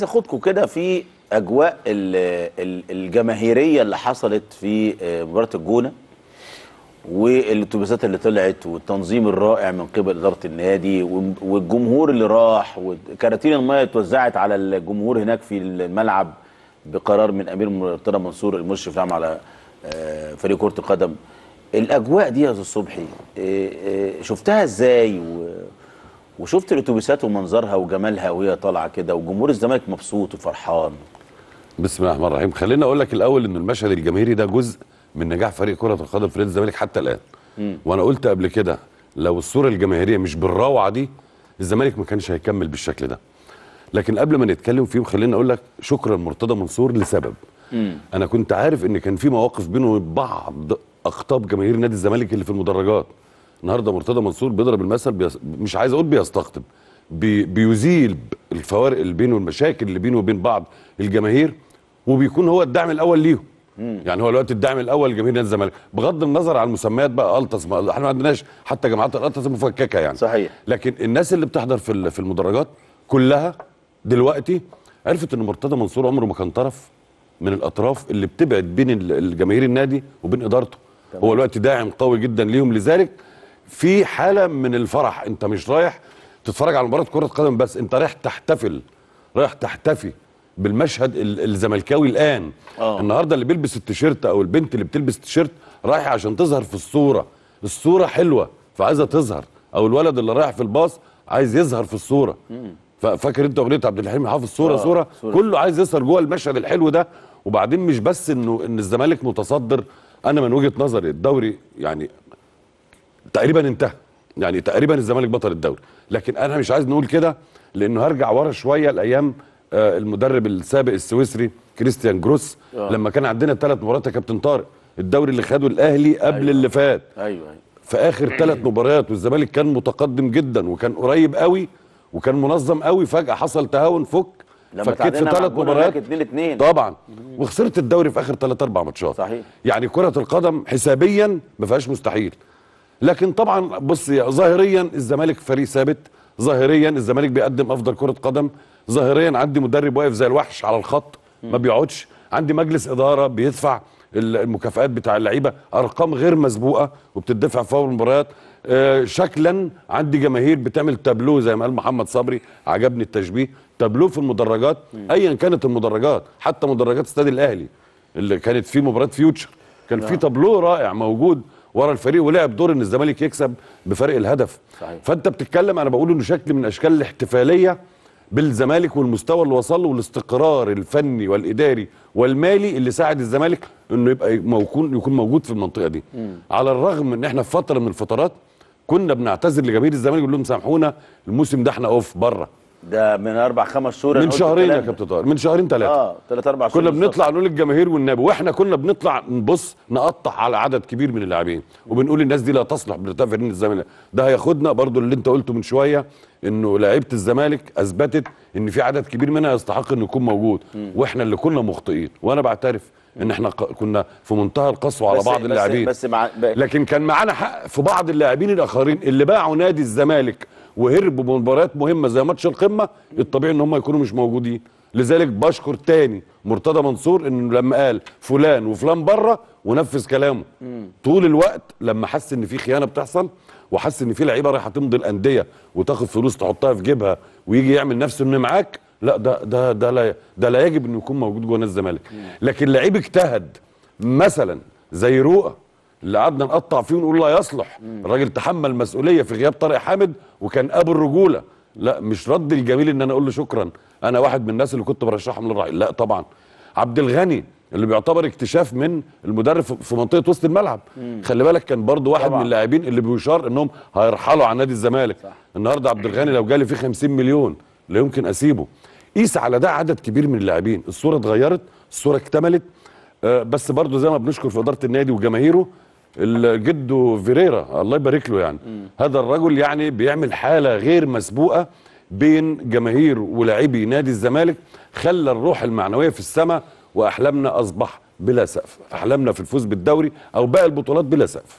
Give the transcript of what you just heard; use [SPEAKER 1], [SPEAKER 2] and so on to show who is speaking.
[SPEAKER 1] عايز اخدكم كده في اجواء الجماهيريه اللي حصلت في آه، مباراه الجونه والاتوبيسات اللي طلعت والتنظيم الرائع من قبل اداره النادي والجمهور اللي راح وكراتين الميه اتوزعت على الجمهور هناك في الملعب بقرار من امير مرتضى منصور المشرف العام على آه، فريق كره القدم الاجواء دي يا استاذ صبحي آه، شفتها ازاي و وشفت الاتوبيسات ومنظرها وجمالها وهي طالعه كده وجمهور الزمالك مبسوط وفرحان بسم الله الرحمن الرحيم خليني اقول لك الاول ان المشهد الجماهيري ده جزء من نجاح فريق كره القدم في نادي الزمالك حتى الان م. وانا قلت قبل كده لو الصوره الجماهيريه مش بالروعه دي الزمالك ما كانش هيكمل بالشكل ده لكن قبل ما نتكلم فيهم خليني اقول لك شكرا مرتضى منصور لسبب م. انا كنت عارف ان كان في مواقف بينه وبين بعض اقطاب جماهير نادي الزمالك اللي في المدرجات النهارده مرتضى منصور بيضرب المثل بيص... مش عايز اقول بيستقطب بي... بيزيل الفوارق اللي بينه والمشاكل اللي بينه وبين بعض الجماهير وبيكون هو الدعم الاول ليهم يعني هو دلوقتي الدعم الاول لجماهير نادي الزمالك بغض النظر عن المسميات بقى الطس ما احنا ما عندناش حتى جماعات الطس مفككه يعني صحيح لكن الناس اللي بتحضر في في المدرجات كلها دلوقتي عرفت ان مرتضى منصور عمره ما كان طرف من الاطراف اللي بتبعد بين الجماهير النادي وبين ادارته هو الوقت داعم قوي جدا ليهم لذلك في حاله من الفرح انت مش رايح تتفرج على مباراه كره قدم بس انت رايح تحتفل رايح تحتفي بالمشهد الزملكاوي الان أوه. النهارده اللي بيلبس التيشيرت او البنت اللي بتلبس التيشيرت رايحه عشان تظهر في الصوره الصوره حلوه فعايزه تظهر او الولد اللي رايح في الباص عايز يظهر في الصوره فاكر انت اغنيه عبد الحليم حافظ صوره أوه. صوره كله عايز يظهر جوه المشهد الحلو ده وبعدين مش بس انه ان الزمالك متصدر انا من وجهه نظري الدوري يعني تقريبا انتهى يعني تقريبا الزمالك بطل الدوري لكن انا مش عايز نقول كده لانه هرجع ورا شويه لايام آه، المدرب السابق السويسري كريستيان جروس أوه. لما كان عندنا ثلاث مباريات يا كابتن طارق الدوري اللي خده الاهلي قبل أيوة. اللي فات ايوه ايوه في اخر ثلاث مباريات والزمالك كان متقدم جدا وكان قريب قوي وكان منظم قوي فجاه حصل تهاون فك فكيت في ثلاث مباريات طبعا وخسرت الدوري في اخر ثلاث اربع ماتشات صحيح يعني كره القدم حسابيا ما فيهاش مستحيل لكن طبعا بص ظاهريا الزمالك فريق ثابت ظاهريا الزمالك بيقدم افضل كره قدم ظاهريا عندي مدرب واقف زي الوحش على الخط ما بيقعدش عندي مجلس اداره بيدفع المكافئات بتاع اللعيبه ارقام غير مسبوقه وبتدفع في اول المباريات آه، شكلا عندي جماهير بتعمل تابلو زي ما قال محمد صبري عجبني التشبيه تابلو في المدرجات ايا كانت المدرجات حتى مدرجات استاد الاهلي اللي كانت فيه مباراه فيوتشر كان في نعم. تابلو رائع موجود ورا الفريق ولعب دور ان الزمالك يكسب بفرق الهدف صحيح. فانت بتتكلم انا بقول انه شكل من اشكال الاحتفاليه بالزمالك والمستوى اللي وصل له والاستقرار الفني والاداري والمالي اللي ساعد الزمالك انه يبقى موكون يكون موجود في المنطقه دي م. على الرغم ان احنا في فتره من الفترات كنا بنعتذر لجماهير الزمالك نقول لهم سامحونا الموسم ده احنا اوف بره ده من اربع خمس شهور من شهرين يا كابتن طارق من شهرين ثلاثه اه ثلاث اربع شهور كنا بنطلع نقول للجماهير والنبي واحنا كنا بنطلع نبص نقطع على عدد كبير من اللاعبين وبنقول الناس دي لا تصلح فريق الزمالك ده هياخدنا برضو اللي انت قلته من شويه انه لعيبه الزمالك اثبتت ان في عدد كبير منها يستحق انه يكون موجود م. واحنا اللي كنا مخطئين وانا بعترف ان احنا كنا في منتهى القسوه على بعض اللاعبين بس مع... لكن كان معانا حق في بعض اللاعبين الاخرين اللي باعوا نادي الزمالك وهربوا بمباريات مهمه زي ماتش القمه الطبيعي ان هم يكونوا مش موجودين لذلك بشكر تاني مرتضى منصور انه لما قال فلان وفلان بره ونفذ كلامه مم. طول الوقت لما حس ان في خيانه بتحصل وحس ان في لعيبه رايحه تمضي الانديه وتاخد فلوس تحطها في جيبها ويجي يعمل نفسه انه معاك لا ده ده ده لا ده لا يجب انه يكون موجود جوه الزمالك لكن لعيب اجتهد مثلا زي رؤى اللي قعدنا نقطع فيه ونقول لا يصلح الراجل تحمل مسؤوليه في غياب طارق حامد وكان ابو الرجوله لا مش رد الجميل ان انا اقول له شكرا انا واحد من الناس اللي كنت برشحهم للراي لا طبعا عبد الغني اللي بيعتبر اكتشاف من المدرب في منطقه وسط الملعب مم. خلي بالك كان برضو واحد طبعا. من اللاعبين اللي بيشار انهم هيرحلوا عن نادي الزمالك صح. النهارده عبد الغني لو جالي فيه 50 مليون لا يمكن اسيبه قيس على ده عدد كبير من اللاعبين الصوره اتغيرت الصوره اكتملت آه بس برضو زي ما بنشكر في اداره النادي وجماهيره جده فيريرا الله يبارك له يعني مم. هذا الرجل يعني بيعمل حاله غير مسبوقه بين جماهير ولاعبي نادي الزمالك خلى الروح المعنويه في السماء واحلامنا اصبح بلا سقف احلامنا في الفوز بالدوري او باقي البطولات بلا سقف